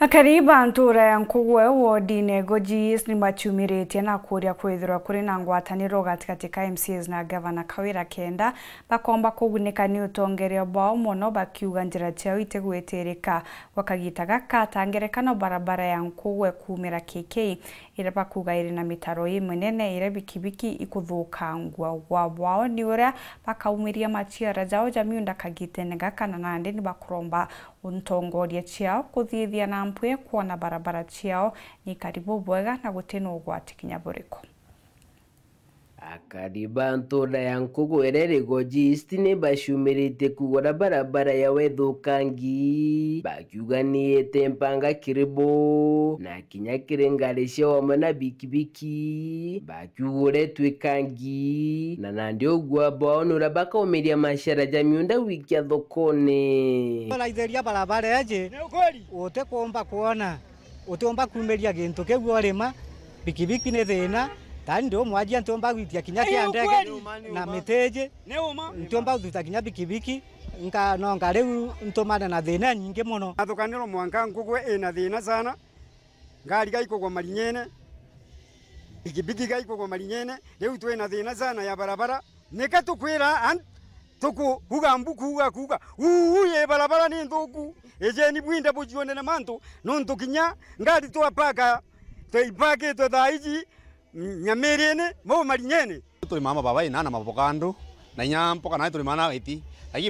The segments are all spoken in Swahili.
akariba ntura yankugue wodi-inĩ ngũjis nĩ na kũũria kwĩthĩrwo kũrĩ na ngwatanĩro gatagatĩ ka mcs na gavana kawĩra kenda bakomba kũgunĩka nĩ ũtongeria bwao mũno bakiuga njĩra ciao itigwĩtĩrĩka gwakagitaga kata ngerekano barabara ya nkugue kumĩra kk ĩrĩa bakuga ĩrĩ na mĩtaro ĩ mĩnene ĩrĩa bikibiki ikũthũkangwa gwa bwao nĩ ũrĩa bakaumĩria maciara jao jamiunda kagitenega kana nandi nĩ bakuromba ntongoria ciao kuthithia na mpwe kuona barabara ciao ni karibu bwega na gutina ugwati kinya buriku Kadi bantu da yankugu ererego jisti nä bacumerete kugora barabara ya wethũkangi ni mpanga kiribo na kinya kiri ngari cia wamwe na bikibiki bakiugure twikangi na nandi ũguo ambao nä ũrĩa bakaumeria macera ja miunda wiki thokone raitheria barabara eji ũte kwomba kuona ũtiomba kumeria gä ntå kä bikibiki nä thä tani ndio mwajia ntomba kuitia ya ndege na miteje ntomba kuitia kinya bikibiki nka nonga riu ntomana na thina nyingi muno athukanirwo mwanka ngugwe ina thina sana ngari gaikugwa marinyene bikibiki gaikugwa marinyene riu twina thina sana ya barabara nika tukwira tuku huga mbuku huga kuga ye barabara ni nthuku ejeni bwinde na mantu nontu kinya ngari twapaka twaipakitwe thaici nyamirine mau marinyene tuli mama baba ina na mabokandu na nyampo mana gaiti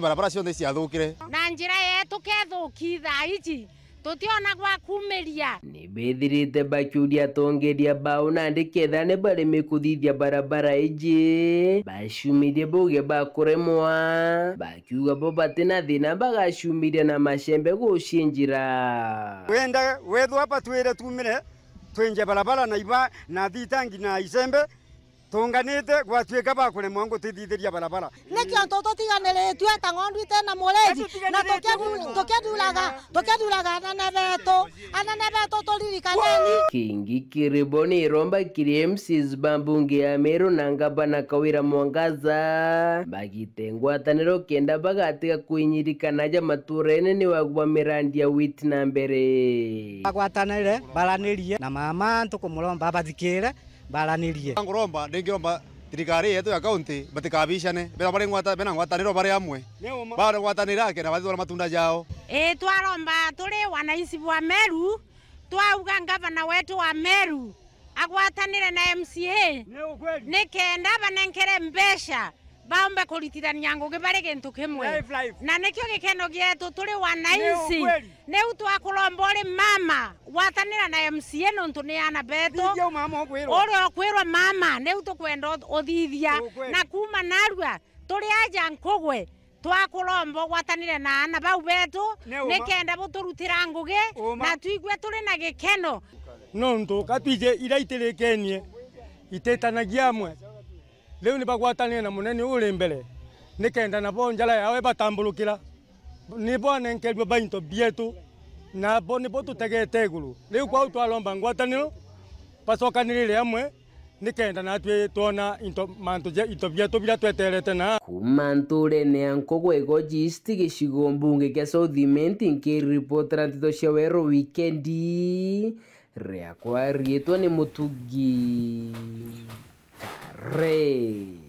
barabara cionde ciathukire na njira yetukethuki thaa ici tutiona gwa kumiria ni bithirite bakiuria tongeria bau ni barabara iji buge bakuremwa bakiuga bo batina na thina bagashumiria na macembe gucinjira wenda wethwa batwire tumire twenje barabara na iba na thitangi na isembe tunganite gwatuika bakuremwa ngutithithiria barabara nikio ntutu tiganiritue ta ng'ondu itena mũrĩithi na tũkĩthuraga tũkĩthuraga anene betu anene betu tũririkaneni kĩingĩ kĩrĩbo nĩ ĩromba kĩrĩ MCs bambunge ya Meru na ngabana kawira Mwangaza bagite ngwatanĩro kenda bagatiga kũinyirikana ja matũra-inĩ nĩ mirandi ya wit na mbere bagwatanĩre baranĩrie na mama tũkũmũromba bathikĩre baranirie nguromba ndingiromba thirikari yetu ya kaunti matikabicane bena bari ngwata bena niro bari amwe bari ngwatanira kena bathora matunda jao e twaromba turi wanaisi wa Meru twauga ngavana wetu wa Meru agwatanire na MCA nikenda kenda banenkere mbeca bambe kuritithania ngugi bari gintu kimwe na nikio gikeno gietu turi wananchi niu twakuromba uri mama watanira na MCA nontu ni ana betu uri okwirwa mama niu tukwenda uthithia na kuma narua turi aja nkugwe twakuromba gwatanire na ana bau betu nikenda buturutira ngugi na twigue turi na gikeno nontu katwije ira itetanagia amwe leo nipakwatanile na munene ulimbele nikenda napo njala yawe batambulukila nipo anenkelwe bainto byetu napo nipo tutegete igulu leo kwau twalomba ngwatanilo pasokanilile amwe nikenda natwe twona into mantu je ito byetu bila tweterete na kuma nture ne ankogwe go gisti gicigo mbunge kia southimenti nkiripotera ntito cia werũ wikendi rĩakwa rĩtwo nĩ mũtungi rei.